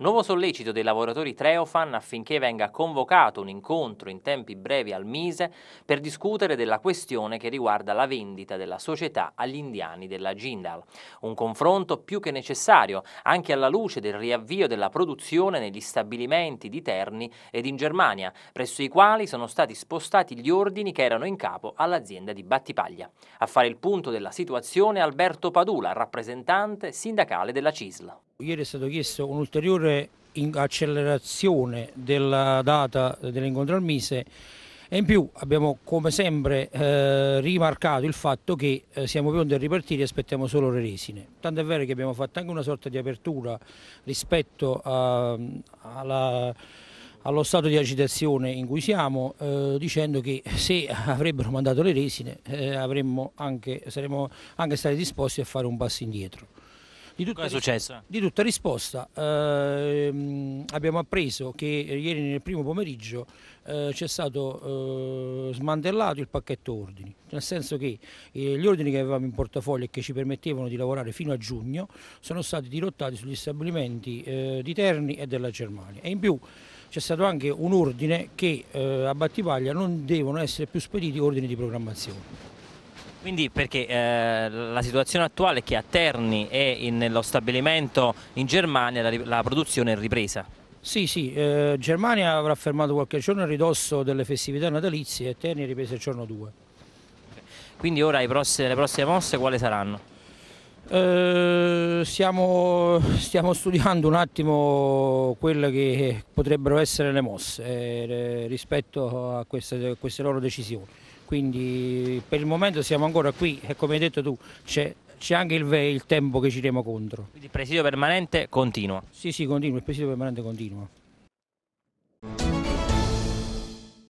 Nuovo sollecito dei lavoratori Treofan affinché venga convocato un incontro in tempi brevi al Mise per discutere della questione che riguarda la vendita della società agli indiani della Jindal. Un confronto più che necessario anche alla luce del riavvio della produzione negli stabilimenti di Terni ed in Germania, presso i quali sono stati spostati gli ordini che erano in capo all'azienda di Battipaglia. A fare il punto della situazione Alberto Padula, rappresentante sindacale della CISL. Ieri è stato chiesto un'ulteriore accelerazione della data dell'incontro al Mise e in più abbiamo come sempre eh, rimarcato il fatto che eh, siamo pronti a ripartire e aspettiamo solo le resine. Tanto è vero che abbiamo fatto anche una sorta di apertura rispetto a, alla, allo stato di agitazione in cui siamo eh, dicendo che se avrebbero mandato le resine eh, anche, saremmo anche stati disposti a fare un passo indietro. Di tutta, Cosa è successo? Di tutta risposta. Eh, abbiamo appreso che ieri nel primo pomeriggio eh, c'è stato eh, smantellato il pacchetto ordini, nel senso che eh, gli ordini che avevamo in portafoglio e che ci permettevano di lavorare fino a giugno sono stati dirottati sugli stabilimenti eh, di Terni e della Germania. E in più c'è stato anche un ordine che eh, a Battipaglia non devono essere più spediti ordini di programmazione. Quindi perché eh, la situazione attuale è che a Terni e in, nello stabilimento in Germania la, la produzione è ripresa? Sì, sì, eh, Germania avrà fermato qualche giorno il ridosso delle festività natalizie e Terni è ripresa il giorno 2. Quindi ora prossimi, le prossime mosse quali saranno? Eh, stiamo, stiamo, studiando un attimo quelle che potrebbero essere le mosse eh, rispetto a queste, queste loro decisioni. Quindi per il momento siamo ancora qui e come hai detto tu c'è c'è anche il, il, tempo che ci giremo contro. Quindi il presidio permanente continua? Sì, sì, continua, il presidio permanente continua.